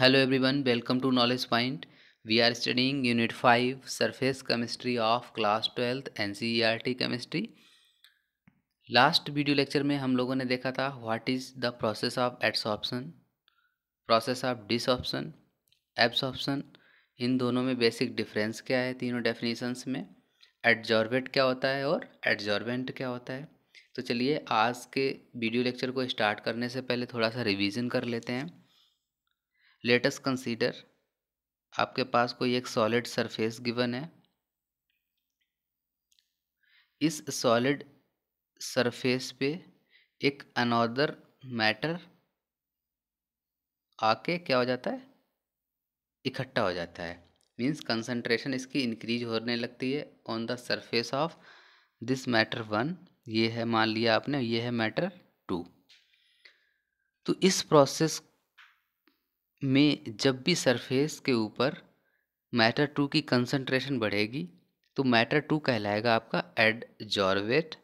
hello everyone welcome to knowledge point we are studying unit 5 surface chemistry of class 12th ncert chemistry last video lecture में हम लोगों ने देखा था what is the process of adsorption process of desorption absorption इन दोनों में basic difference क्या है तीनों डेफिनेशंस में एडजॉर्बेट क्या होता है और एडजॉर्बेंट क्या होता है तो चलिए आज के वीडियो लेक्चर को स्टार्ट करने से पहले थोड़ा सा रिवीजन कर लेते हैं लेटेस्ट कंसीडर आपके पास कोई एक सॉलिड सरफेस गिवन है इस सॉलिड सरफेस पे एक अनदर मैटर आके क्या हो जाता है इकट्ठा हो जाता है मीन्स कंसंट्रेशन इसकी इंक्रीज होने लगती है on the surface of this matter one ये है मान लिया आपने ये है मैटर टू तो इस प्रोसेस में जब भी सरफेस के ऊपर मैटर टू की कंसंट्रेशन बढ़ेगी तो मैटर टू कहलाएगा आपका एडजॉर्वेट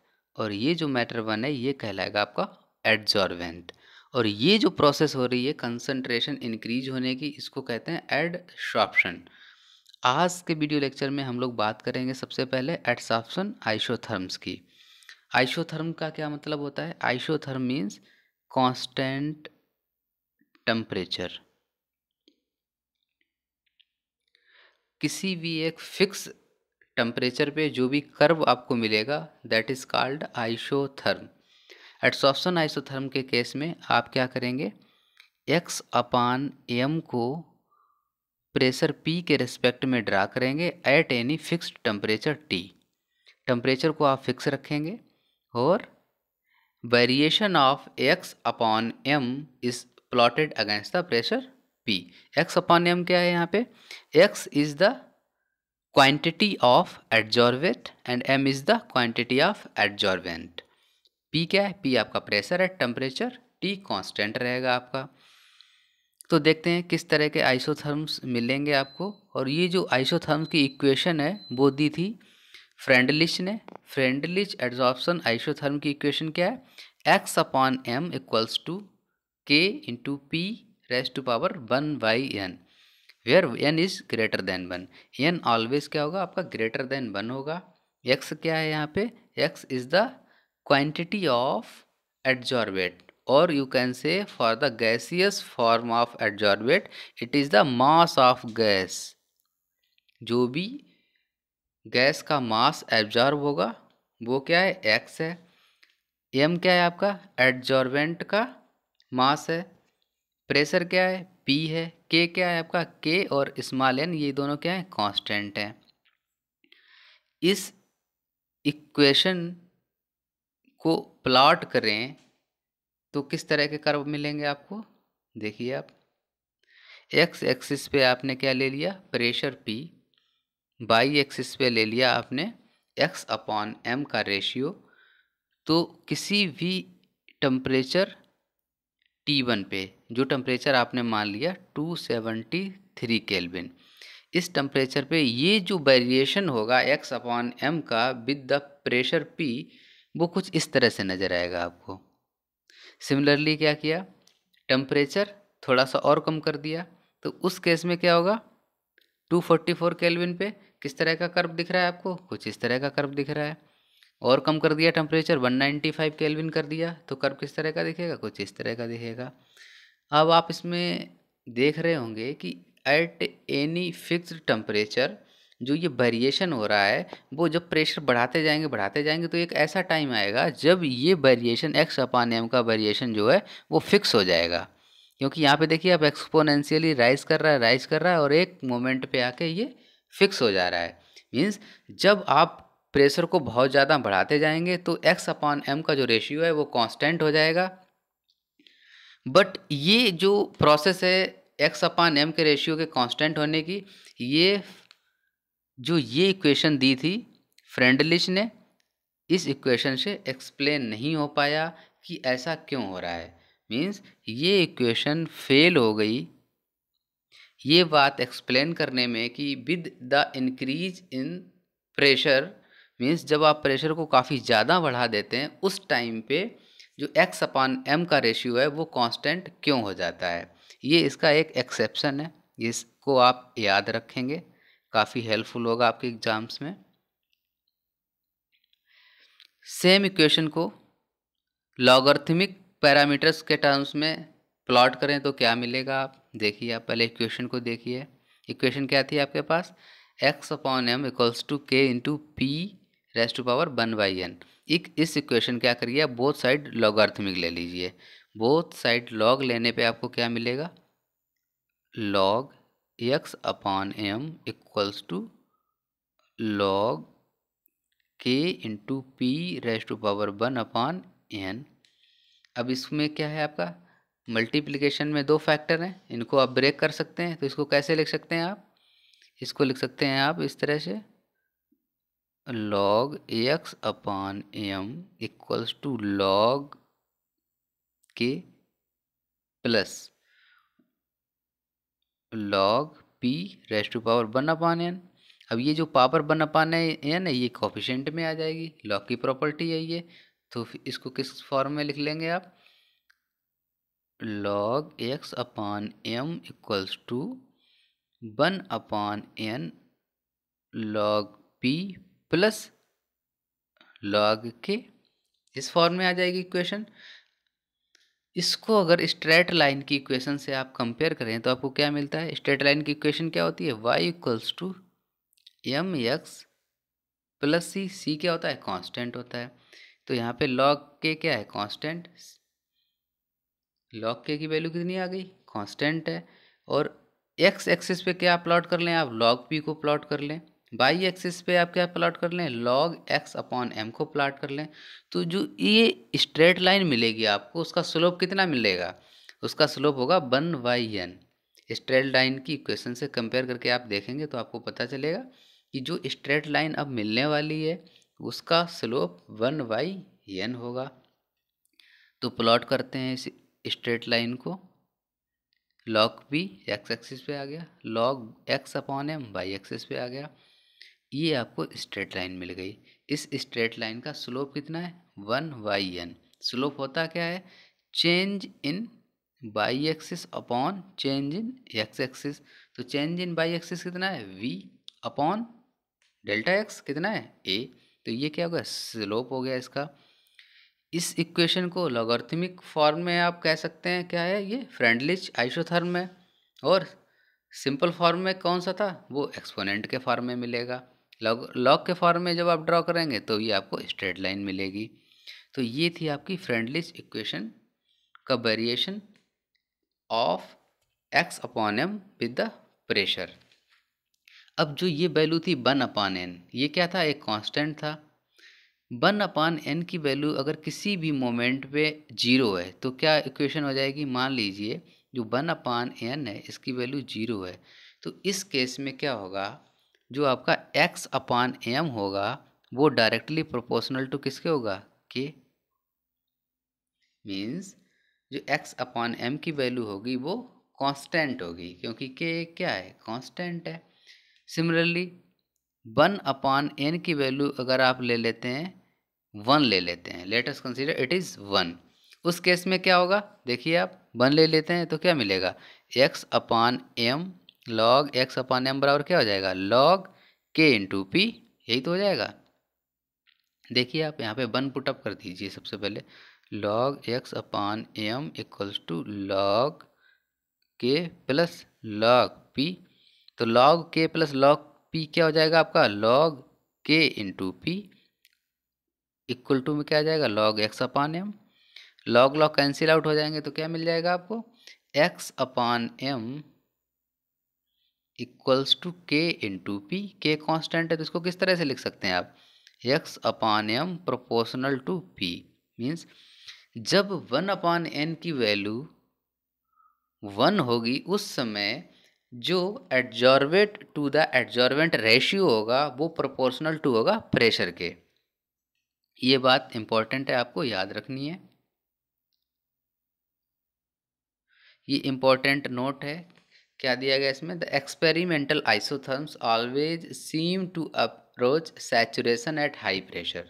और ये जो मैटर वन है ये कहलाएगा आपका एडजॉर्वेंट और ये जो प्रोसेस हो रही है कंसंट्रेशन इंक्रीज होने की इसको कहते हैं एडसॉप्शन आज के वीडियो लेक्चर में हम लोग बात करेंगे सबसे पहले एडसॉप्शन आइशोथर्म्स की आइशोथर्म का क्या मतलब होता है आइशोथर्म मीन्स कॉन्स्टेंट टेम्परेचर किसी भी एक फिक्स टेम्परेचर पे जो भी कर्व आपको मिलेगा that is called isotherm adsorption isotherm के केस में आप क्या करेंगे एक्स अपान एम को प्रेशर पी के रिस्पेक्ट में ड्रा करेंगे at any fixed temperature T temperature को आप फिक्स रखेंगे और variation of x upon m is plotted against the pressure P x upon m क्या है यहाँ पे x is the quantity of adsorbate and m is the quantity of adsorbent P क्या है पी आपका प्रेशर है टेम्परेचर टी कांस्टेंट रहेगा आपका तो देखते हैं किस तरह के आइसोथर्म्स मिलेंगे आपको और ये जो आइसोथर्म्स की इक्वेशन है वो दी थी फ्रेंडलिच ने फ्रेंडलिच एड्जॉर्प्शन आइसोथर्म की इक्वेशन क्या है x upon m equals to k into P rest to power one by n where n is greater than one n always क्या होगा आपका ग्रेटर देन वन होगा एक्स क्या है यहाँ पे x is the quantity of adsorbate और you can say for the gaseous form of adsorbate it is the mass of gas जो भी गैस का मास एब्जॉर्ब होगा वो क्या है एक्स है एम क्या है आपका एडजॉर्बेंट का मास है प्रेशर क्या है पी है के क्या है आपका के और स्मॉल एन ये दोनों क्या है कांस्टेंट है इस इक्वेशन को प्लॉट करें तो किस तरह के कर्व मिलेंगे आपको देखिए आप एक्स एक्सिस पे आपने क्या ले लिया प्रेशर पी बाई एक्सिस पे ले लिया आपने एक्स अपॉन एम का रेशियो तो किसी भी टम्परेचर टी वन पे जो टम्परेचर आपने मान लिया टू सेवेंटी थ्री केल्विन इस टम्परेचर पे ये जो वेरिएशन होगा एक्स अपॉन एम का विद द प्रेशर पी वो कुछ इस तरह से नज़र आएगा आपको सिमिलरली क्या किया टम्परेचर थोड़ा सा और कम कर दिया तो उस केस में क्या होगा 244 केल्विन पे किस तरह का कर्व दिख रहा है आपको कुछ इस तरह का कर्व दिख रहा है और कम कर दिया टेम्परेचर 195 नाइन्टी कर दिया तो कर्व किस तरह का दिखेगा कुछ इस तरह का दिखेगा अब आप इसमें देख रहे होंगे कि एट एनी फिक्स्ड टेम्परेचर जो ये वेरिएशन हो रहा है वो जब प्रेशर बढ़ाते जाएंगे बढ़ाते जाएंगे तो एक ऐसा टाइम आएगा जब ये वेरिएशन एक्स अपान एम का वेरिएशन जो है वो फिक्स हो जाएगा क्योंकि यहाँ पे देखिए अब एक्सपोनेंशियली राइज कर रहा है राइज कर रहा है और एक मोमेंट पे आके ये फिक्स हो जा रहा है मीन्स जब आप प्रेशर को बहुत ज़्यादा बढ़ाते जाएंगे तो एक्स अपॉन एम का जो रेशियो है वो कांस्टेंट हो जाएगा बट ये जो प्रोसेस है एक्स अपॉन एम के रेशियो के कांस्टेंट होने की ये जो ये इक्वेशन दी थी फ्रेंडलिश ने इस इक्वेशन से एक्सप्लेन नहीं हो पाया कि ऐसा क्यों हो रहा है मीन्स ये इक्वेशन फेल हो गई ये बात एक्सप्लेन करने में कि with the increase in pressure means जब आप प्रेशर को काफ़ी ज़्यादा बढ़ा देते हैं उस टाइम पे जो एक्स अपान एम का रेशियो है वो कांस्टेंट क्यों हो जाता है ये इसका एक एक्सेप्शन है इसको आप याद रखेंगे काफ़ी हेल्पफुल होगा आपके एग्ज़ाम्स में सेम इक्वेशन को लॉगर्थमिक पैरामीटर्स के टर्म्स में प्लॉट करें तो क्या मिलेगा आप देखिए आप पहले इक्वेशन को देखिए इक्वेशन क्या थी आपके पास x upon m equals to k into P rest to power one by n एक इस इक्वेशन क्या करिए आप बोथ साइड लॉगार्थमिक ले लीजिए बोथ साइड लॉग लेने पे आपको क्या मिलेगा log x upon m equals to log k into P rest to power one upon n अब इसमें क्या है आपका मल्टीप्लिकेशन में दो फैक्टर हैं इनको आप ब्रेक कर सकते हैं तो इसको कैसे लिख सकते हैं आप इसको लिख सकते हैं आप इस तरह से log x upon m equals to log k plus log p rest to power one upon n अब ये जो पावर वन अपान एन है ये कॉफिशेंट में आ जाएगी लॉग की प्रॉपर्टी है ये तो इसको किस फॉर्म में लिख लेंगे आप log x upon m equals to one upon n log p plus log k इस फॉर्म में आ जाएगी इक्वेशन इसको अगर स्ट्रेट लाइन की इक्वेशन से आप कंपेयर करें तो आपको क्या मिलता है स्ट्रेट लाइन की इक्वेशन क्या होती है y equals to m x plus c c क्या होता है कांस्टेंट होता है तो यहाँ पे लॉग के क्या है कांस्टेंट लॉग के की वैल्यू कितनी आ गई कांस्टेंट है और एक्स एक्सिस पे क्या प्लॉट कर लें आप लॉग पी को प्लॉट कर लें बाई एक्सिस पे आप क्या प्लॉट कर लें लॉग एक्स अपॉन एम को प्लॉट कर लें तो जो ये स्ट्रेट लाइन मिलेगी आपको उसका स्लोप कितना मिलेगा उसका स्लोप होगा one by n straight line की इक्वेशन से कंपेयर करके आप देखेंगे तो आपको पता चलेगा कि जो स्ट्रेट लाइन अब मिलने वाली है उसका स्लोप वन वाई एन होगा तो प्लॉट करते हैं इस स्ट्रेट लाइन को लॉग बी एक्स एक्सिस पे आ गया log x upon m y axis पे आ गया ये आपको स्ट्रेट लाइन मिल गई इस स्ट्रेट लाइन का स्लोप कितना है वन वाई एन स्लोप होता क्या है change in y axis upon change in x axis तो चेंज इन बाई एक्सिस कितना है वी अपॉन डेल्टा एक्स कितना है ए तो ये क्या होगा स्लोप हो गया इसका इस इक्वेशन को लॉगर्थमिक फॉर्म में आप कह सकते हैं क्या है ये फ्रेंडलिच आइसोथर्म है और सिंपल फॉर्म में कौन सा था वो एक्सपोनेंट के फॉर्म में मिलेगा लॉग लॉग के फॉर्म में जब आप ड्रॉ करेंगे तो ये आपको स्ट्रेट लाइन मिलेगी तो ये थी आपकी फ्रेंडलिस इक्वेशन का variation of x upon m with the pressure अब जो ये वैल्यू थी वन अपॉन एन ये क्या था एक कांस्टेंट था वन अपॉन एन की वैल्यू अगर किसी भी मोमेंट पे जीरो है तो क्या इक्वेशन हो जाएगी मान लीजिए जो वन अपॉन एन है इसकी वैल्यू जीरो है तो इस केस में क्या होगा जो आपका एक्स अपान एम होगा वो डायरेक्टली प्रोपोर्शनल टू किसके होगा के मीन्स जो एक्स अपान एम की वैल्यू होगी वो कांस्टेंट होगी क्योंकि के क्या है कांस्टेंट है सिमिलरली वन अपान एन की वैल्यू अगर आप ले लेते हैं वन ले लेते हैं let us consider it is one उस केस में क्या होगा देखिए आप वन ले लेते हैं तो क्या मिलेगा x upon m log x upon m बराबर क्या हो जाएगा लॉग के इंटू पी यही तो हो जाएगा देखिए आप यहाँ पे वन पुटअप कर दीजिए सबसे पहले log x upon m equals to log k plus log p तो log k plus log p क्या हो जाएगा आपका log k into P equal to में क्या आ जाएगा log x upon m log log cancel out हो जाएंगे तो क्या मिल जाएगा आपको x upon m equals to k into p k constant है तो इसको किस तरह से लिख सकते हैं आप x upon m proportional to p means जब वन अपान एन की वैल्यू वन होगी उस समय जो adsorbate to the adsorbent ratio होगा वो प्रोपोर्शनल टू होगा प्रेशर के ये बात इम्पॉर्टेंट है आपको याद रखनी है ये इम्पॉर्टेंट नोट है क्या दिया गया इसमें the experimental isotherms always seem to approach saturation at high pressure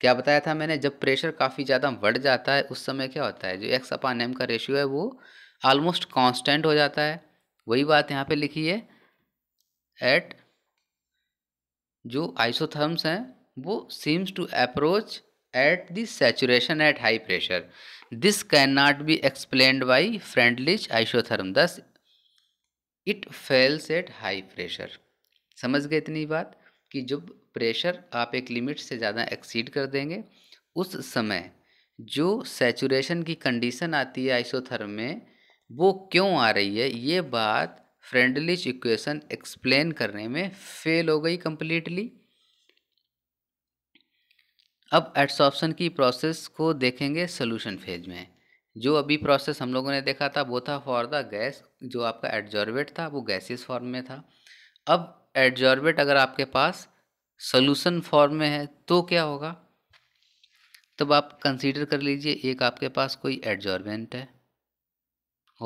क्या बताया था मैंने जब प्रेशर काफ़ी ज़्यादा बढ़ जाता है उस समय क्या होता है जो एक्स अपान एम का रेशियो है वो ऑलमोस्ट कांस्टेंट हो जाता है वही बात यहाँ पे लिखी है एट जो आइसोथर्म्स हैं वो seems to approach at the saturation at high pressure this can not be explained by Freundlich isotherm thus it fails at high pressure समझ गए इतनी बात कि जब प्रेशर आप एक लिमिट से ज़्यादा एक्सीड कर देंगे उस समय जो सेचुरेशन की कंडीशन आती है आइसोथर्म में वो क्यों आ रही है ये बात फ्रेंडलीच इक्वेशन एक्सप्लेन करने में फेल हो गई कम्प्लीटली अब एड्सॉप्शन की प्रोसेस को देखेंगे सोल्यूशन फेज में जो अभी प्रोसेस हम लोगों ने देखा था वो था फॉर द गैस जो आपका एडजॉर्बेट था वो गैसेस फॉर्म में था अब एडजॉर्बेट अगर आपके पास सोल्यूशन फॉर्म में है तो क्या होगा तब आप कंसीडर कर लीजिए एक आपके पास कोई एडजॉर्बेंट है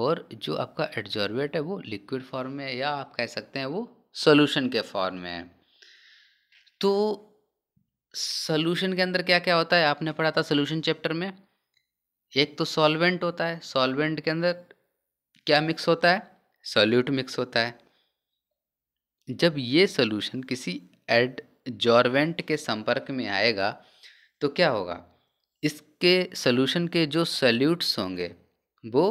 और जो आपका एडजॉर्बेट है वो लिक्विड फॉर्म में है या आप कह सकते हैं वो सोल्यूशन के फॉर्म में है तो सोल्यूशन के अंदर क्या क्या होता है आपने पढ़ा था सोल्यूशन चैप्टर में एक तो सॉल्वेंट होता है सॉल्वेंट के अंदर क्या मिक्स होता है सॉल्यूट मिक्स होता है जब ये सॉल्यूशन किसी एडजॉर्वेंट के संपर्क में आएगा तो क्या होगा इसके सॉल्यूशन के जो सल्यूट्स होंगे वो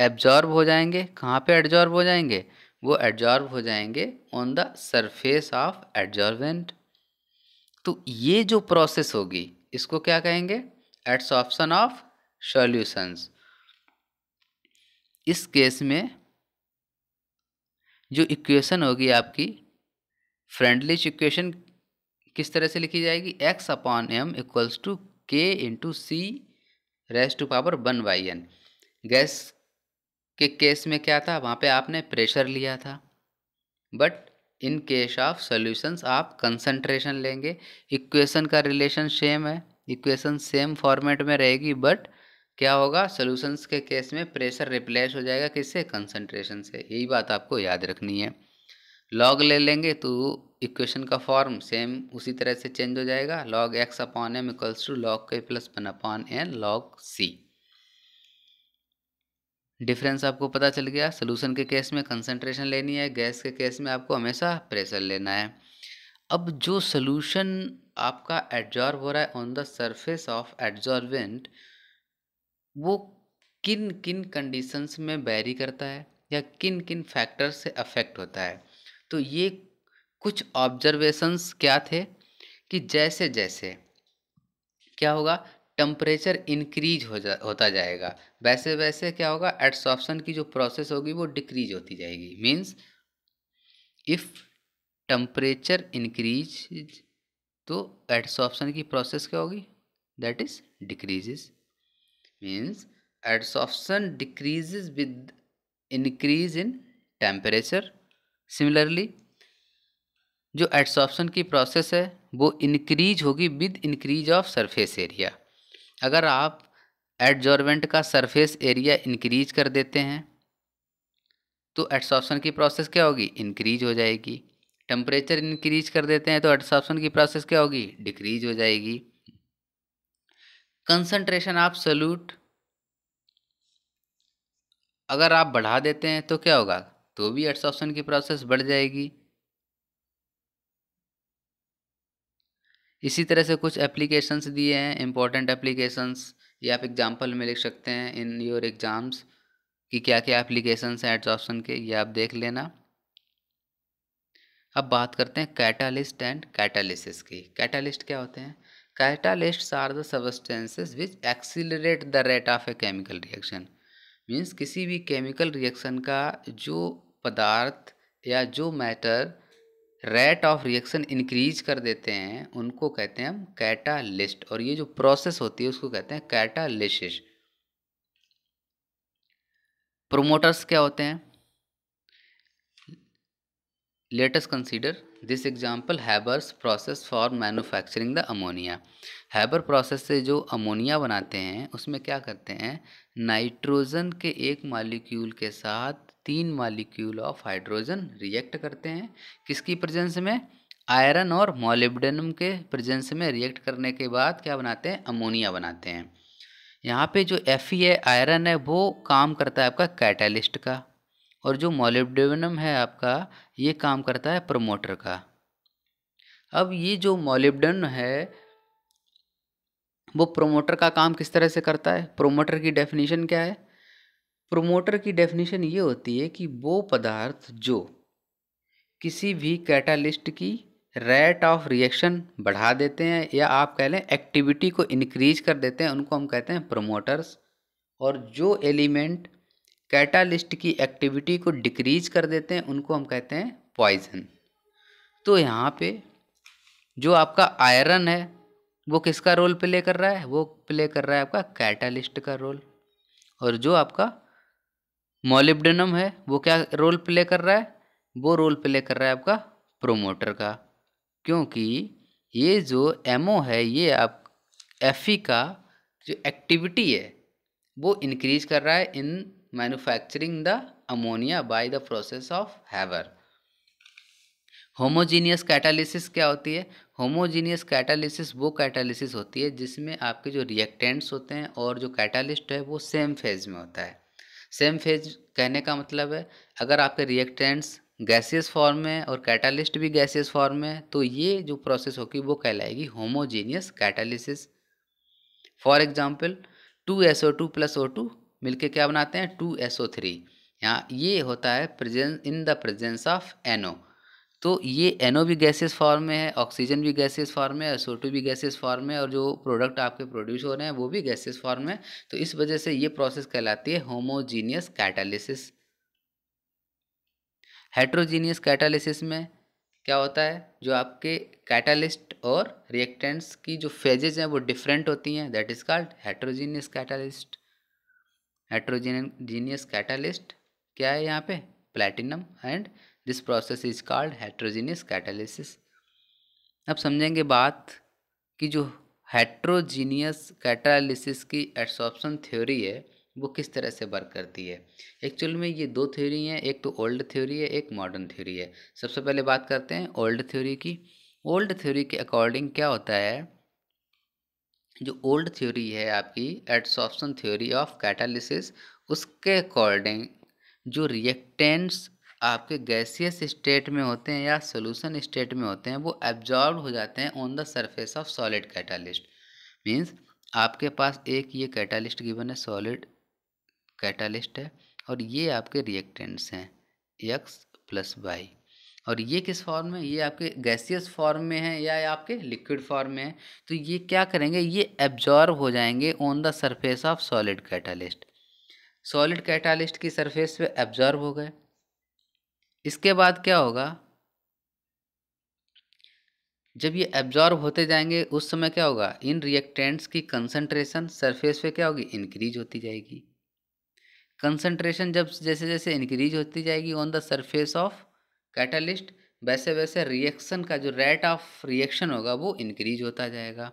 एब्जॉर्ब हो जाएंगे कहाँ पे एडजॉर्ब हो जाएंगे वो एडजॉर्ब हो जाएंगे on the surface of adsorbent तो ये जो प्रोसेस होगी इसको क्या कहेंगे एड्सॉप्शन ऑफ सॉल्यूशंस इस केस में जो इक्वेशन होगी आपकी फ्रेंडली इक्वेशन किस तरह से लिखी जाएगी x upon m equals to k into c raised to power one by n gas के केस में क्या था वहाँ पे आपने प्रेशर लिया था but in case of solutions आप कंसंट्रेशन लेंगे इक्वेशन का रिलेशन सेम है इक्वेशन सेम फॉर्मेट में रहेगी बट क्या होगा सोल्यूशंस के केस में प्रेशर रिप्लेस हो जाएगा किससे कंसनट्रेशन से यही बात आपको याद रखनी है लॉग ले लेंगे तो इक्वेशन का फॉर्म सेम उसी तरह से चेंज हो जाएगा log x upon m equals to log k plus one upon n log c difference आपको पता चल गया सोल्यूशन के केस में कंसनट्रेशन लेनी है गैस के केस में आपको हमेशा प्रेशर लेना है अब जो सोल्यूशन आपका एडजॉर्व हो रहा है on the surface of adsorbent वो किन किन कंडीशंस में बैरी करता है या किन किन फैक्टर से अफेक्ट होता है तो ये कुछ ऑब्जर्वेशंस क्या थे कि जैसे जैसे क्या होगा टम्परेचर इंक्रीज हो जा होता जाएगा वैसे वैसे क्या होगा एडसॉप्शन की जो प्रोसेस होगी वो डिक्रीज होती जाएगी मीन्स इफ़ टम्परेचर इंक्रीज तो एडसॉप्शन की प्रोसेस क्या होगी that is decreases means adsorption decreases with increase in temperature similarly जो एडसॉप्शन की प्रोसेस है वो इनक्रीज होगी with increase of surface area अगर आप एडजॉर्वेंट का सरफेस एरिया इनक्रीज कर देते हैं तो एडसॉप्शन की प्रोसेस क्या होगी इंक्रीज हो जाएगी टेम्परेचर इनक्रीज कर देते हैं तो एडसॉप्शन की प्रोसेस क्या होगी डिक्रीज हो जाएगी कंसंट्रेशन ऑफ सल्यूट अगर आप बढ़ा देते हैं तो क्या होगा तो भी एड्सॉप्शन की प्रोसेस बढ़ जाएगी इसी तरह से कुछ एप्लीकेशंस दिए हैं इंपॉर्टेंट एप्लीकेशंस ये आप एग्जांपल में लिख सकते हैं इन योर एग्ज़ाम्स कि क्या क्या एप्लीकेशंस हैं एड्सॉप्शन के ये आप देख लेना अब बात करते हैं कैटालिस्ट एंड कैटालिसिस की कैटालिस्ट क्या होते हैं catalysts are the substances which accelerate the rate of a chemical reaction means किसी भी केमिकल रिएक्शन का जो पदार्थ या जो matter rate of reaction increase कर देते हैं उनको कहते हैं हम कैटालिस्ट और ये जो प्रोसेस होती है उसको कहते हैं कैटालिसिस प्रोमोटर्स क्या होते हैं let us consider this example Haber's process for manufacturing the ammonia. Haber process से जो अमोनिया बनाते हैं उसमें क्या करते हैं नाइट्रोजन के एक मालिक्यूल के साथ तीन मालिक्यूल ऑफ हाइड्रोजन रिएक्ट करते हैं किसकी प्रजेंस में आयरन और मोलिब्डेनम के प्रजेंस में रिएक्ट करने के बाद क्या बनाते हैं अमोनिया बनाते हैं यहाँ पे जो एफ है आयरन है वो काम करता है आपका कैटालिस्ट का और जो मोलिब्डेनम है आपका ये काम करता है प्रमोटर का अब ये जो मोलिब्डन है वो प्रोमोटर का काम किस तरह से करता है प्रोमोटर की डेफिनेशन क्या है प्रोमोटर की डेफिनेशन ये होती है कि वो पदार्थ जो किसी भी कैटालिस्ट की रेट ऑफ रिएक्शन बढ़ा देते हैं या आप कह लें एक्टिविटी को इनक्रीज कर देते हैं उनको हम कहते हैं प्रोमोटर्स और जो एलिमेंट कैटालिस्ट की एक्टिविटी को डिक्रीज कर देते हैं उनको हम कहते हैं पॉइजन तो यहाँ पे जो आपका आयरन है वो किसका रोल प्ले कर रहा है वो प्ले कर रहा है आपका कैटालिस्ट का रोल और जो आपका मोलिब्डनम है वो क्या रोल प्ले कर रहा है वो रोल प्ले कर रहा है आपका प्रोमोटर का क्योंकि ये जो एमओ है ये आप एफ e का जो एक्टिविटी है वो इनक्रीज कर रहा है in manufacturing the ammonia by the process of Haber. Homogeneous catalysis क्या होती है होमोजीनियस कैटालिसिस वो कैटालिसिस होती है जिसमें आपके जो रिएक्टेंट्स होते हैं और जो कैटालिस्ट है वो सेम फेज में होता है सेम फेज कहने का मतलब है अगर आपके रिएक्टेंट्स गैसियस फॉर्म में और कैटालिस्ट भी गैसियस फॉर्म में तो ये जो प्रोसेस होगी वो कहलाएगी homogeneous catalysis for example two s o two plus o two मिलके क्या बनाते हैं टू एस ओ थ्री यहाँ ये होता है presence in the presence of NO तो ये एनओ भी गैसेस फॉर्म में है ऑक्सीजन भी गैसेस फॉर्म में एसओ टू भी गैसेस फॉर्म में और जो प्रोडक्ट आपके प्रोड्यूस हो रहे हैं वो भी गैसेस फॉर्म में तो इस वजह से ये प्रोसेस कहलाती है होमोजीनियस कैटालिसिस हेट्रोजीनियस कैटालिसिस में क्या होता है जो आपके कैटालिस्ट और रिएक्टेंट्स की जो फेजेज हैं वो डिफरेंट होती हैं that is called heterogeneous catalyst heterogeneous catalyst क्या है यहाँ पे platinum and this process is called heterogeneous catalysis अब समझेंगे बात कि जो हेट्रोजीनियस कैटालिसिस की एडसॉप्शन थ्योरी है वो किस तरह से वर्क करती है एक्चुअल में ये दो थ्योरी हैं एक तो ओल्ड थ्योरी है एक मॉडर्न थ्योरी है सबसे पहले बात करते हैं ओल्ड थ्योरी की ओल्ड थ्योरी के अकॉर्डिंग क्या होता है जो ओल्ड थ्योरी है आपकी एडसॉप्शन थ्योरी ऑफ कैटालिसिस उसके अकॉर्डिंग जो रिएक्टेंट्स आपके गैसियस स्टेट में होते हैं या सोल्यूशन स्टेट में होते हैं वो एब्जॉर्ब हो जाते हैं on the surface of solid catalyst means आपके पास एक ये कैटालिस्ट गिवन है सॉलिड कैटालिस्ट है और ये आपके रिएक्टेंट्स हैं यक्स प्लस वाई और ये किस फॉर्म में ये आपके गैसियस फॉर्म में है या आपके लिक्विड फॉर्म में है तो ये क्या करेंगे ये एब्जॉर्ब हो जाएंगे on the surface of solid catalyst solid catalyst की सरफेस पे एब्जॉर्ब हो गए इसके बाद क्या होगा जब ये एब्जॉर्ब होते जाएंगे उस समय क्या होगा इन रिएक्टेंट्स की कंसनट्रेशन सरफेस पर क्या होगी इंक्रीज होती जाएगी कंसनट्रेशन जब जैसे जैसे इंक्रीज होती जाएगी on the surface of catalyst वैसे वैसे रिएक्शन का जो रेट ऑफ रिएक्शन होगा वो इंक्रीज होता जाएगा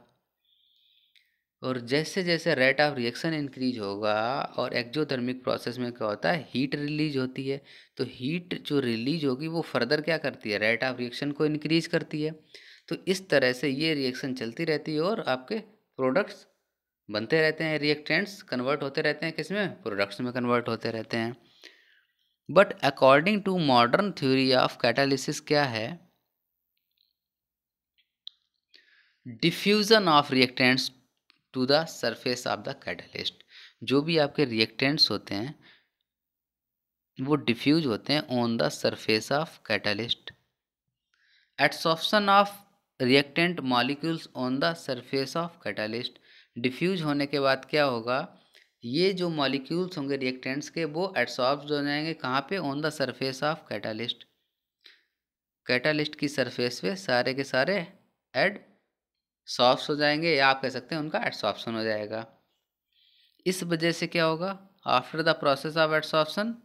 और जैसे जैसे रेट ऑफ रिएक्शन इंक्रीज होगा और एक्जोथर्मिक प्रोसेस में क्या होता है हीट रिलीज होती है तो हीट जो रिलीज होगी वो फर्दर क्या करती है रेट ऑफ रिएक्शन को इंक्रीज करती है तो इस तरह से ये रिएक्शन चलती रहती है और आपके प्रोडक्ट्स बनते रहते हैं रिएक्टेंट्स कन्वर्ट होते रहते हैं किसमें प्रोडक्ट्स में कन्वर्ट होते रहते हैं but according to modern theory of catalysis क्या है diffusion of reactants to the surface of the catalyst जो भी आपके रिएक्टेंट्स होते हैं वो डिफ्यूज होते हैं on the surface of catalyst adsorption of reactant molecules on the surface of catalyst diffuse होने के बाद क्या होगा ये जो मॉलिक्यूल्स होंगे रिएक्टेंट्स के वो एडसॉर्ब्स हो जाएंगे कहाँ पे on the surface of catalyst catalyst की सरफेस पे सारे के सारे एड सॉफ्ट हो जाएंगे या आप कह सकते हैं उनका एडसॉप्शन हो जाएगा इस वजह से क्या होगा after the process of adsorption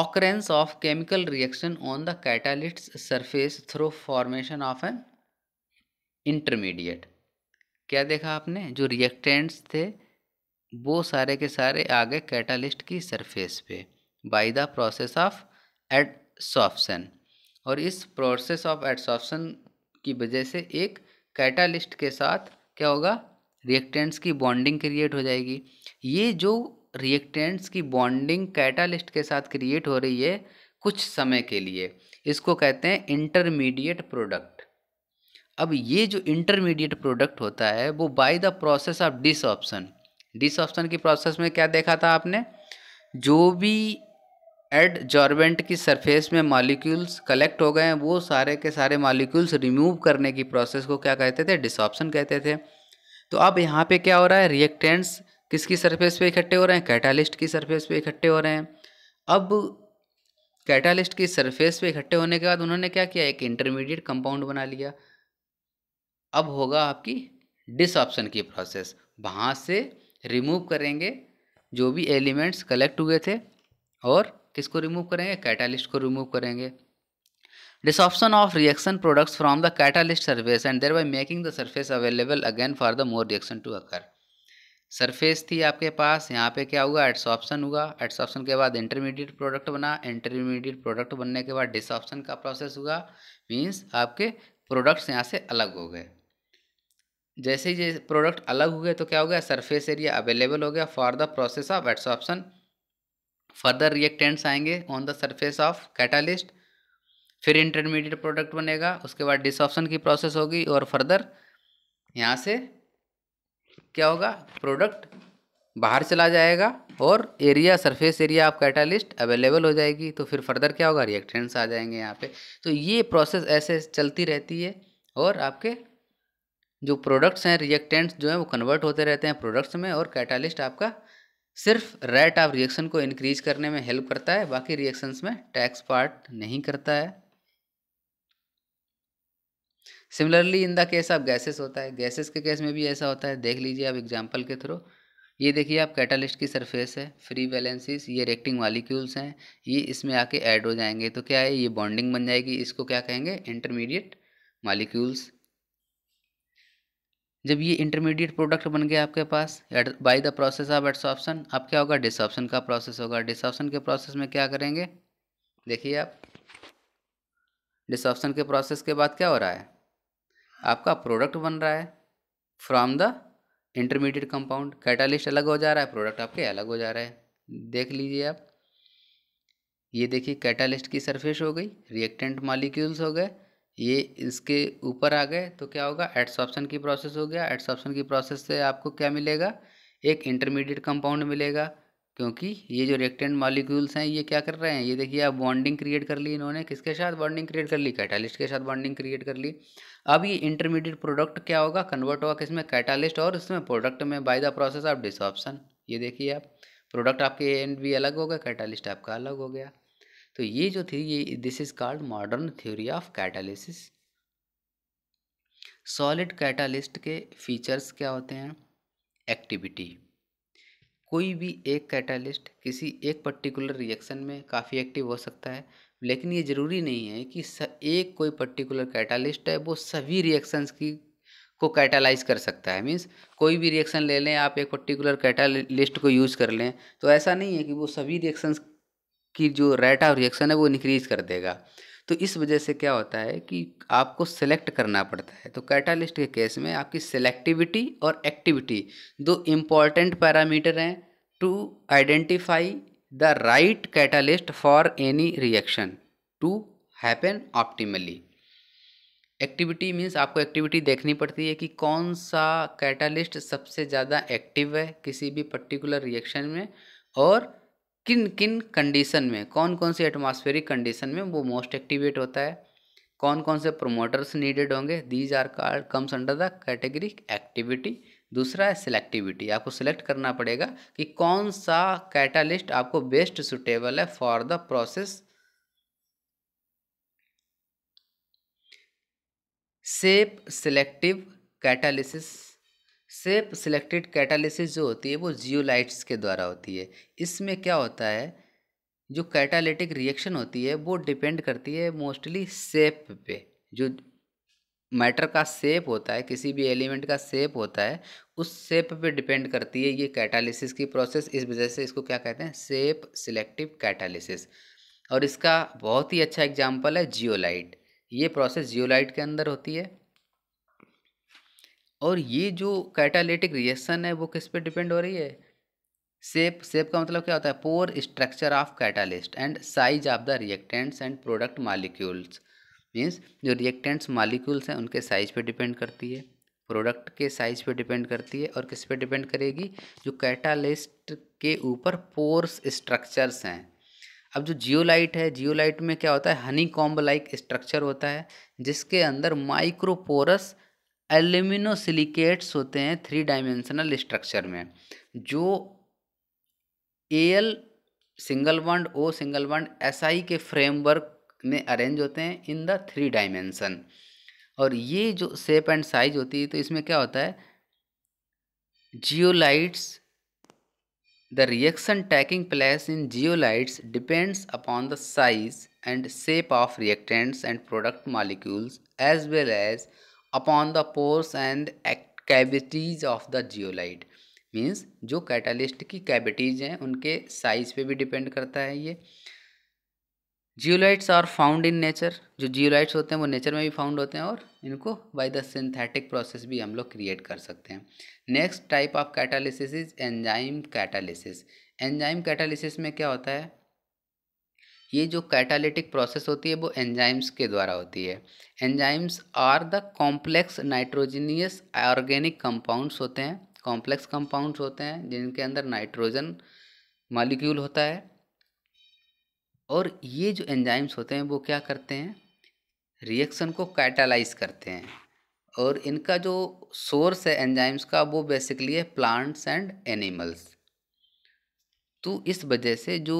occurrence of chemical reaction on the catalyst surface through formation of an intermediate क्या देखा आपने जो रिएक्टेंट्स थे वो सारे के सारे आ गए कैटालिस्ट की सरफेस पे by the process of adsorption और इस प्रोसेस ऑफ एडसॉप्शन की वजह से एक कैटालिस्ट के साथ क्या होगा रिएक्टेंट्स की बॉन्डिंग क्रिएट हो जाएगी ये जो रिएक्टेंट्स की बॉन्डिंग कैटालिस्ट के साथ क्रिएट हो रही है कुछ समय के लिए इसको कहते हैं इंटरमीडिएट प्रोडक्ट अब ये जो इंटरमीडिएट प्रोडक्ट होता है वो by the process of desorption desorption की प्रोसेस में क्या देखा था आपने जो भी एडजॉर्बेंट की सरफेस में मॉलिक्यूल्स कलेक्ट हो गए हैं वो सारे के सारे मॉलिक्यूल्स रिमूव करने की प्रोसेस को क्या कहते थे डिसऑप्शन कहते थे तो अब यहाँ पे क्या हो रहा है रिएक्टेंट्स किसकी सरफेस पे इकट्ठे हो रहे हैं कैटालिस्ट की सरफेस पे इकट्ठे हो रहे हैं अब कैटालिस्ट की सरफेस पे इकट्ठे होने के बाद उन्होंने क्या किया एक इंटरमीडिएट कंपाउंड बना लिया अब होगा आपकी डिस ऑप्शन की प्रोसेस वहाँ से रिमूव करेंगे जो भी एलिमेंट्स कलेक्ट हुए थे और किसको रिमूव करेंगे कैटालिस्ट को रिमूव करेंगे desorption of reaction products from the catalyst surface and thereby making the surface available again for the more reaction to occur surface थी आपके पास यहाँ पे क्या हुआ ऑप्शन हुआ ऑप्शन के बाद इंटरमीडिएट प्रोडक्ट बना इंटरमीडिएट प्रोडक्ट बनने के बाद डिसऑप्शन का प्रोसेस हुआ मीन्स आपके प्रोडक्ट्स यहाँ से अलग हो गए जैसे ही जैसे प्रोडक्ट अलग हो गया तो क्या हो गया सरफेस एरिया अवेलेबल हो गया for the process of adsorption further reactants आएंगे on the surface of catalyst फिर इंटरमीडिएट प्रोडक्ट बनेगा उसके बाद डिसऑप्शन की प्रोसेस होगी और फर्दर यहाँ से क्या होगा प्रोडक्ट बाहर चला जाएगा और area surface area of catalyst available हो जाएगी तो फिर फर्दर क्या होगा रिएक्टेंट्स आ जाएंगे यहाँ पे तो ये प्रोसेस ऐसे चलती रहती है और आपके जो प्रोडक्ट्स हैं रिएक्टेंट्स जो हैं वो कन्वर्ट होते रहते हैं प्रोडक्ट्स में और कैटालिस्ट आपका सिर्फ रेट ऑफ रिएक्शन को इंक्रीज करने में हेल्प करता है बाकी रिएक्शंस में टैक्स पार्ट नहीं करता है similarly in the case of gases होता है गैसेस के केस में भी ऐसा होता है देख लीजिए आप एग्जाम्पल के थ्रू ये देखिए आप कैटालिस्ट की सरफेस है फ्री बैलेंसिस ये रेक्टिंग मालिक्यूल्स हैं ये इसमें आके ऐड हो जाएंगे तो क्या है ये बॉन्डिंग बन जाएगी इसको क्या कहेंगे इंटरमीडिएट मालिक्यूल्स जब ये इंटरमीडिएट प्रोडक्ट बन गया आपके पास by the process of adsorption अब क्या होगा डिसऑप्शन का प्रोसेस होगा डिसऑप्शन के प्रोसेस में क्या करेंगे देखिए आप डिसऑप्शन के प्रोसेस के बाद क्या हो रहा है आपका प्रोडक्ट बन रहा है from the intermediate compound catalyst अलग हो जा रहा है प्रोडक्ट आपके अलग हो जा रहा है देख लीजिए आप ये देखिए कैटालिस्ट की सरफेस हो गई रिएक्टेंट मालिक्यूल्स हो गए ये इसके ऊपर आ गए तो क्या होगा एड्सॉप्शन की प्रोसेस हो गया एड्सॉप्शन की प्रोसेस से आपको क्या मिलेगा एक इंटरमीडिएट कंपाउंड मिलेगा क्योंकि ये जो रिएक्टेंट मॉलिक्यूल्स हैं ये क्या कर रहे हैं ये देखिए आप बॉन्डिंग क्रिएट कर ली इन्होंने किसके साथ बॉन्डिंग क्रिएट कर ली कैटालिस्ट के साथ बॉन्डिंग क्रिएट कर ली अब ये इंटरमीडिएट प्रोडक्ट क्या होगा कन्वर्ट होगा किसमें कैटालिस्ट और इसमें प्रोडक्ट में by the process of desorption ये देखिए आप प्रोडक्ट आपके एंड भी अलग हो गया कैटालिस्ट आपका अलग हो गया तो ये जो थी ये this is called modern theory of catalysis solid catalyst के फीचर्स क्या होते हैं एक्टिविटी कोई भी एक कैटालिस्ट किसी एक पर्टिकुलर रिएक्शन में काफ़ी एक्टिव हो सकता है लेकिन ये ज़रूरी नहीं है कि एक कोई पर्टिकुलर कैटालिस्ट है वो सभी रिएक्शंस की को कैटालाइज कर सकता है मीन्स कोई भी रिएक्शन ले लें आप एक पर्टिकुलर कैटालिस्ट को यूज़ कर लें तो ऐसा नहीं है कि वो सभी रिएक्शंस की जो रेट ऑफ रिएक्शन है वो इनक्रीज कर देगा तो इस वजह से क्या होता है कि आपको सेलेक्ट करना पड़ता है तो कैटालिस्ट के केस में आपकी सेलेक्टिविटी और एक्टिविटी दो इम्पॉर्टेंट पैरामीटर हैं to identify the right catalyst for any reaction to happen optimally activity means आपको एक्टिविटी देखनी पड़ती है कि कौन सा कैटालिस्ट सबसे ज़्यादा एक्टिव है किसी भी पर्टिकुलर रिएक्शन में और किन किन कंडीशन में कौन कौन से एटमॉस्फेरिक कंडीशन में वो मोस्ट एक्टिवेट होता है कौन कौन से प्रोमोटर्स नीडेड होंगे these are card comes under the category activity दूसरा है सिलेक्टिविटी आपको सिलेक्ट करना पड़ेगा कि कौन सा कैटालिस्ट आपको बेस्ट सुटेबल है for the process shape selective catalysis shape selected catalysis जो होती है वो जियोलाइट्स के द्वारा होती है इसमें क्या होता है जो कैटालिटिक रिएक्शन होती है वो डिपेंड करती है मोस्टली सेप पे जो मैटर का सेप होता है किसी भी एलिमेंट का सेप होता है उस सेप पे डिपेंड करती है ये कैटालिसिस की प्रोसेस इस वजह से इसको क्या कहते हैं सेप सिलेक्टिव कैटालिसिस और इसका बहुत ही अच्छा एग्जाम्पल है जियोलाइट ये प्रोसेस जियोलाइट के अंदर होती है और ये जो कैटालिटिक रिएक्शन है वो किस पे डिपेंड हो रही है सेप सेप का मतलब क्या होता है pore structure of catalyst and size of the reactants and product molecules means जो रिएक्टेंट्स मालिक्यूल्स हैं उनके साइज पे डिपेंड करती है प्रोडक्ट के साइज पे डिपेंड करती है और किस पे डिपेंड करेगी जो कैटालिस्ट के ऊपर पोर्स स्ट्रक्चर्स हैं अब जो जियोलाइट है जियोलाइट में क्या होता है हनी कॉम्ब लाइक स्ट्रक्चर होता है जिसके अंदर माइक्रोपोरस एल्यूमिनोसिलिकेट्स होते हैं थ्री डायमेंशनल स्ट्रक्चर में जो एल सिंगल वंड ओ सिंगल एस आई के फ्रेमवर्क में अरेंज होते हैं इन द थ्री डायमेंशन और ये जो सेप एंड साइज होती है तो इसमें क्या होता है zeolites the reaction taking place in zeolites depends upon the size and shape of reactants and product molecules as well as upon the pores and cavities of the zeolite means जो catalyst की cavities हैं उनके size पे भी depend करता है ये zeolites are found in nature जो जियोलाइट्स होते हैं वो नेचर में भी फाउंड होते हैं और इनको बाय द सिंथेटिक प्रोसेस भी हम लोग क्रिएट कर सकते हैं next type of catalysis is enzyme catalysis enzyme catalysis में क्या होता है ये जो कैटालिटिक प्रोसेस होती है वो एंजाइम्स के द्वारा होती है enzymes are the complex nitrogenous organic compounds होते हैं कॉम्प्लेक्स कंपाउंड्स होते हैं जिनके अंदर नाइट्रोजन मालिक्यूल होता है और ये जो एंजाइम्स होते हैं वो क्या करते हैं रिएक्शन को कैटालाइज करते हैं और इनका जो सोर्स है एंजाइम्स का वो बेसिकली है प्लांट्स एंड एनिमल्स तो इस वजह से जो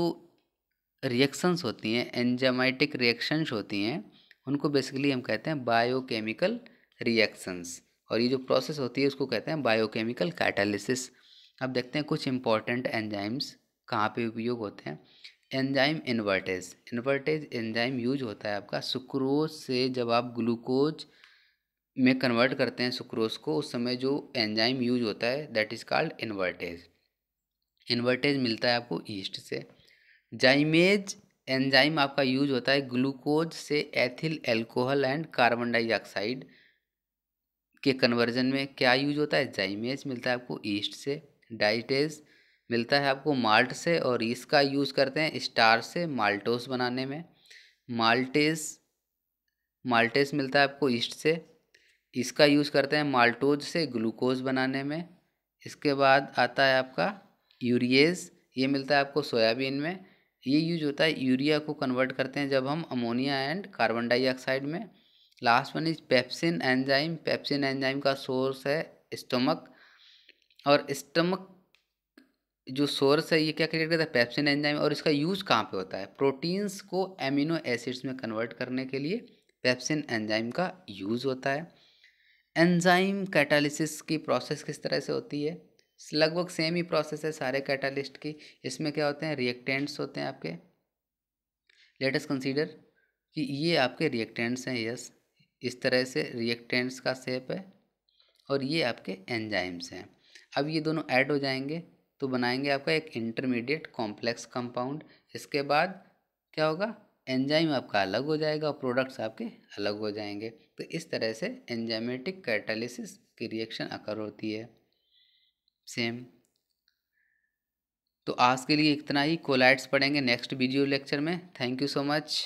रिएक्शंस होती हैं एंजामाइटिक रिएक्शंस होती हैं उनको बेसिकली हम कहते हैं बायोकेमिकल रिएक्शंस और ये जो प्रोसेस होती है उसको कहते हैं बायोकेमिकल कैटालिसिस अब देखते हैं कुछ इंपॉर्टेंट एंजाइम्स कहाँ पे उपयोग होते हैं enzyme invertase invertase enzyme use होता है आपका सुक्रोज से जब आप ग्लूकोज में कन्वर्ट करते हैं सुक्रोज को उस समय जो एंजाइम यूज होता है that is called invertase invertase मिलता है आपको ईस्ट से जाइमेज एंजाइम आपका यूज होता है ग्लूकोज से ethyl alcohol and carbon dioxide के कन्वर्जन में क्या यूज होता है जाइमेज मिलता है आपको ईस्ट से डाइटेज मिलता है आपको माल्ट से और इसका यूज़ करते हैं स्टार से माल्टोस बनाने में माल्टेस माल्टेस मिलता है आपको ईस्ट से इसका यूज़ करते हैं माल्टोज से ग्लूकोज बनाने में इसके बाद आता है आपका यूरिएज ये मिलता है आपको सोयाबीन में ये यूज होता है यूरिया को कन्वर्ट करते हैं जब हम अमोनिया एंड कार्बन डाइऑक्साइड में last one is pepsin enzyme pepsin enzyme का सोर्स है स्टमक और स्टमक जो सोर्स है ये क्या क्रिएट करता है पेप्सिन एंजाइम और इसका यूज़ कहाँ पे होता है प्रोटीन्स को एमिनो एसिड्स में कन्वर्ट करने के लिए पेप्सिन एंजाइम का यूज़ होता है एंजाइम कैटालिसिस की प्रोसेस किस तरह से होती है लगभग सेम ही प्रोसेस है सारे कैटालिस्ट की इसमें क्या होते हैं रिएक्टेंट्स होते हैं आपके लेटेस्ट कंसीडर कि ये आपके रिएक्टेंट्स हैं यस इस तरह से रिएक्टेंट्स का सेप है और ये आपके एंजाइम्स हैं अब ये दोनों ऐड हो जाएंगे तो बनाएंगे आपका एक इंटरमीडिएट कॉम्प्लेक्स कंपाउंड इसके बाद क्या होगा एंजाइम आपका अलग हो जाएगा और प्रोडक्ट्स आपके अलग हो जाएंगे तो इस तरह से एंजाइमेटिक कैटालिसिस की रिएक्शन अकर होती है सेम तो आज के लिए इतना ही कोलाइट्स पढ़ेंगे नेक्स्ट वीडियो लेक्चर में थैंक यू सो मच